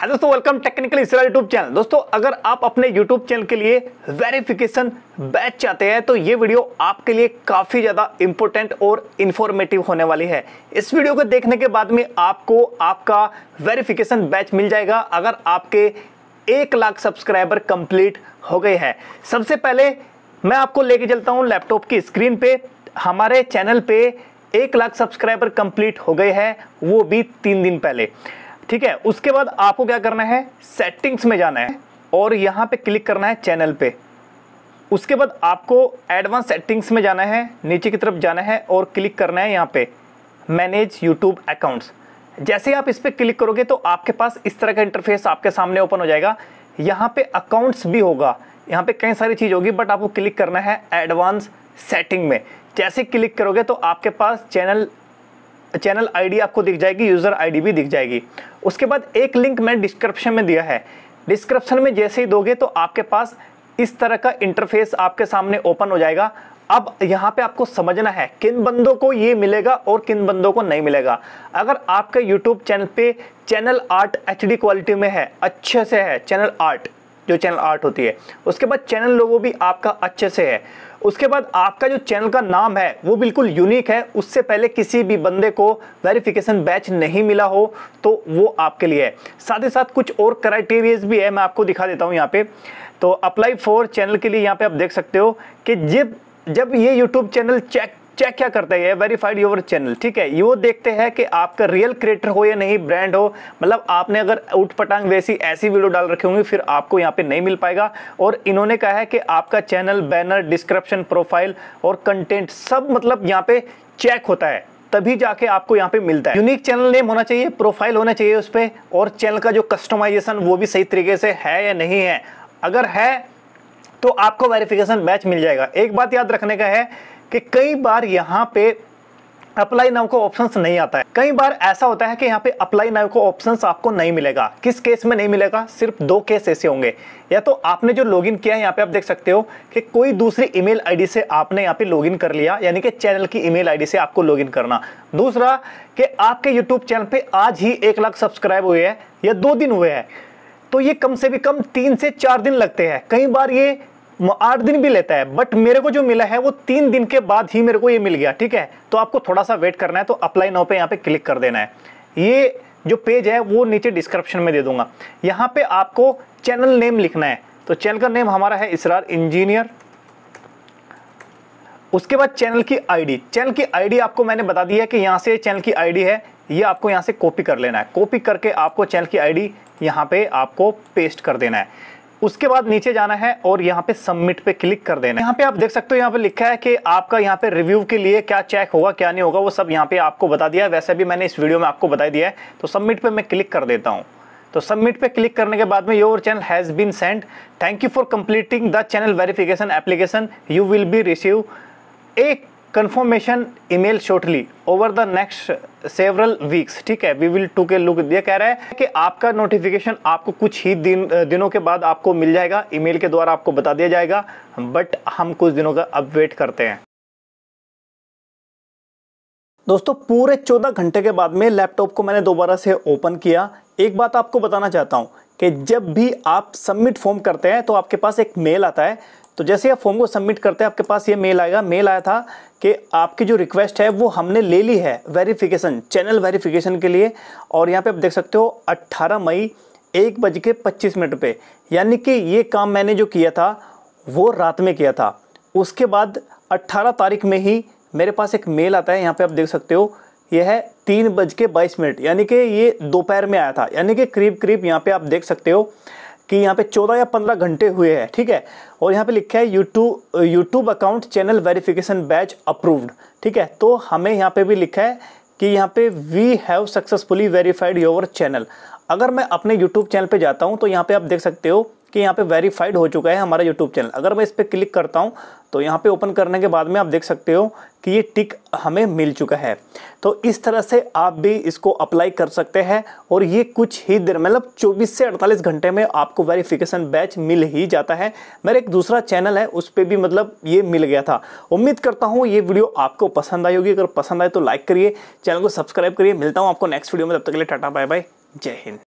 hello दोस्तों welcome technical इसरा YouTube channel दोस्तों अगर आप अपने यूट्यूब चैनल के लिए वेरिफिकेशन बैच चाहते हैं तो ये वीडियो आपके लिए काफ़ी ज़्यादा इंपॉर्टेंट और इन्फॉर्मेटिव होने वाली है इस वीडियो को देखने के बाद में आपको आपका वेरिफिकेशन बैच मिल जाएगा अगर आपके एक लाख सब्सक्राइबर कंप्लीट हो गए हैं सबसे पहले मैं आपको लेके चलता हूँ लैपटॉप की स्क्रीन पे हमारे चैनल पे एक लाख सब्सक्राइबर कंप्लीट हो गए हैं वो भी तीन दिन पहले ठीक है उसके बाद आपको क्या करना है सेटिंग्स में जाना है और यहाँ पे क्लिक करना है चैनल पे उसके बाद आपको एडवांस सेटिंग्स में जाना है नीचे की तरफ जाना है और क्लिक करना है यहाँ पे मैनेज यूट्यूब अकाउंट्स जैसे आप इस पर क्लिक करोगे तो आपके पास इस तरह का इंटरफेस आपके सामने ओपन हो जाएगा यहाँ पे अकाउंट्स भी होगा यहाँ पे कई सारी चीज़ होगी बट आपको क्लिक करना है एडवांस सेटिंग में जैसे क्लिक करोगे तो आपके पास चैनल चैनल आईडी आपको दिख जाएगी यूज़र आईडी भी दिख जाएगी उसके बाद एक लिंक मैंने डिस्क्रिप्शन में दिया है डिस्क्रिप्शन में जैसे ही दोगे तो आपके पास इस तरह का इंटरफेस आपके सामने ओपन हो जाएगा अब यहाँ पे आपको समझना है किन बंदों को ये मिलेगा और किन बंदों को नहीं मिलेगा अगर आपके YouTube चैनल पे चैनल आर्ट एच क्वालिटी में है अच्छे से है चैनल आर्ट जो चैनल आर्ट होती है उसके बाद चैनल लोगो भी आपका अच्छे से है उसके बाद आपका जो चैनल का नाम है वो बिल्कुल यूनिक है उससे पहले किसी भी बंदे को वेरिफिकेशन बैच नहीं मिला हो तो वो आपके लिए है साथ ही साथ कुछ और क्राइटेरियाज भी है मैं आपको दिखा देता हूँ यहाँ पे तो अप्लाई फॉर चैनल के लिए यहाँ पे आप देख सकते हो कि जब जब ये यूट्यूब चैनल चेक चेक क्या करता है वेरीफाइड योर चैनल ठीक है वो देखते हैं कि आपका रियल क्रिएटर हो या नहीं ब्रांड हो मतलब आपने अगर उठ पटांग वैसी ऐसी वीडियो डाल रखी होंगी फिर आपको यहाँ पे नहीं मिल पाएगा और इन्होंने कहा है कि आपका चैनल बैनर डिस्क्रिप्शन प्रोफाइल और कंटेंट सब मतलब यहाँ पे चेक होता है तभी जाके आपको यहाँ पे मिलता है यूनिक चैनल नेम होना चाहिए प्रोफाइल होना चाहिए उस पर और चैनल का जो कस्टमाइजेशन वो भी सही तरीके से है या नहीं है अगर है तो आपको वेरिफिकेशन बैच मिल जाएगा एक बात याद रखने का है कि कई बार यहाँ पे अप्लाई नाउ को ऑप्शंस नहीं आता है कई बार ऐसा होता है कि यहाँ पे अप्लाई नाउ को ऑप्शंस आपको नहीं मिलेगा किस केस में नहीं मिलेगा सिर्फ दो केस ऐसे होंगे या तो आपने जो लॉगिन किया है यहाँ पे आप देख सकते हो कि कोई दूसरी ईमेल आईडी से आपने यहाँ पे लॉगिन कर लिया यानी कि चैनल की ईमेल आईडी से आपको लॉगिन करना दूसरा कि आपके यूट्यूब चैनल पर आज ही एक लाख सब्सक्राइब हुए हैं या दो दिन हुए हैं तो ये कम से भी कम तीन से चार दिन लगते हैं कई बार ये आठ दिन भी लेता है बट मेरे को जो मिला है वो तीन दिन के बाद ही मेरे को ये मिल गया ठीक है तो आपको थोड़ा सा वेट करना है तो अप्लाई नाउ पे यहाँ पे क्लिक कर देना है ये जो पेज है वो नीचे डिस्क्रिप्शन में दे दूंगा यहाँ पे आपको चैनल नेम लिखना है तो चैनल का नेम हमारा है इसरार इंजीनियर उसके बाद चैनल की आईडी चैनल की आईडी आपको मैंने बता दिया है कि यहाँ से चैनल की आईडी है ये आपको यहाँ से कॉपी कर लेना है कॉपी करके आपको चैनल की आईडी यहाँ पे आपको पेस्ट कर देना है उसके बाद नीचे जाना है और यहाँ पे सबमिट पे क्लिक कर देना यहाँ पे आप देख सकते हो यहाँ पे लिखा है कि आपका यहाँ पे रिव्यू के लिए क्या चेक होगा क्या नहीं होगा वो सब यहाँ पे आपको बता दिया है वैसे भी मैंने इस वीडियो में आपको बता दिया है तो सबमिट पे मैं क्लिक कर देता हूँ तो सबमिट पे क्लिक करने के बाद में your channel has been sent thank you for completing the channel verification application you will be receive एक confirmation email shortly over the next several weeks ठीक है वी विल टू के लुक ये कह रहा है कि आपका नोटिफिकेशन आपको कुछ ही दिन दिनों के बाद आपको मिल जाएगा ईमेल के द्वारा आपको बता दिया जाएगा बट हम कुछ दिनों का अब वेट करते हैं दोस्तों पूरे 14 घंटे के बाद में लैपटॉप को मैंने दोबारा से ओपन किया एक बात आपको बताना चाहता हूँ कि जब भी आप सबमिट फॉर्म करते हैं तो आपके पास एक मेल आता है तो जैसे आप फॉर्म को सबमिट करते हैं आपके पास ये मेल आएगा मेल आया था कि आपकी जो रिक्वेस्ट है वो हमने ले ली है वेरिफिकेशन चैनल वेरिफिकेशन के लिए और यहाँ पे आप देख सकते हो 18 मई एक बज के पच्चीस मिनट पर यानी कि ये काम मैंने जो किया था वो रात में किया था उसके बाद 18 तारीख में ही मेरे पास एक मेल आता है यहाँ पर आप देख सकते हो यह है तीन बज के बाईस मिनट यानी कि ये दोपहर में आया था यानी कि करीब करीब यहाँ पे आप देख सकते हो कि यहाँ पे 14 या 15 घंटे हुए हैं ठीक है और यहाँ पे लिखा है YouTube YouTube account channel verification badge approved ठीक है तो हमें यहाँ पे भी लिखा है कि यहाँ पे we have successfully verified your channel अगर मैं अपने यूट्यूब चैनल पे जाता हूँ तो यहाँ पे आप देख सकते हो कि यहाँ पे वेरीफाइड हो चुका है हमारा यूट्यूब चैनल अगर मैं इस पर क्लिक करता हूँ तो यहाँ पे ओपन करने के बाद में आप देख सकते हो कि ये टिक हमें मिल चुका है तो इस तरह से आप भी इसको अप्लाई कर सकते हैं और ये कुछ ही देर मतलब 24 से 48 घंटे में आपको वेरिफिकेशन बैच मिल ही जाता है मेरा एक दूसरा चैनल है उस पर भी मतलब ये मिल गया था उम्मीद करता हूँ ये वीडियो आपको पसंद आई होगी अगर पसंद आए तो लाइक करिए चैनल को सब्सक्राइब करिए मिलता हूँ आपको नेक्स्ट वीडियो में तब तक के लिए टाटा बाय बाय जय हिंद